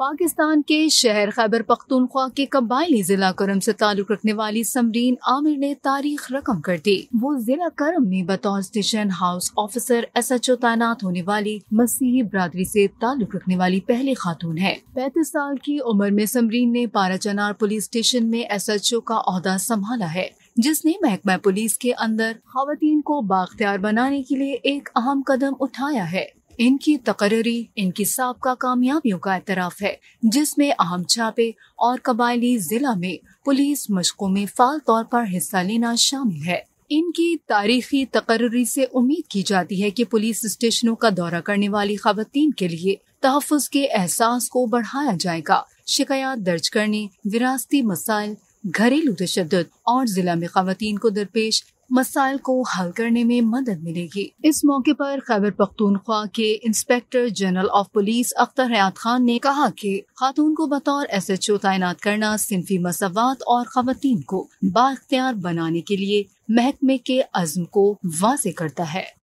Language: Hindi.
पाकिस्तान के शहर खैबर पख्तूनख्वा के कबायली जिला करम से ताल्लुक रखने वाली समरीन आमिर ने तारीख रकम कर दी वो जिला करम में बतौर station house officer S H O तैनात होने वाली मसीही बरदरी से ताल्लुक रखने वाली पहली खातून है पैंतीस साल की उम्र में समरीन ने पारा चनार पुलिस स्टेशन में एस एच ओ का अहदा संभाला है जिसने महकमा पुलिस के अंदर खातन को बाख्तियार बनाने के लिए एक अहम कदम उठाया है इनकी तकररी इनकी सबका कामयाबियों का एतराफ है जिसमें अहम छापे और कबायली जिला में पुलिस मशकों में फाल तौर पर हिस्सा लेना शामिल है इनकी तारीखी तकररी से उम्मीद की जाती है कि पुलिस स्टेशनों का दौरा करने वाली खातन के लिए तहफ़ के एहसास को बढ़ाया जाएगा शिकायत दर्ज करने विरासती मसाइल घरेलू तशद और जिला में खातन को दरपेश मसाइल को हल करने में मदद मिलेगी इस मौके पर खैबर पख्तूनख्वा के inspector general of police Akhtar Hayat Khan ने कहा कि खातून को बतौर एस एच ओ तैनात करना सिंफी मसवात और खातन को बाख्तियार बनाने के लिए महकमे के अजम को वाजे करता है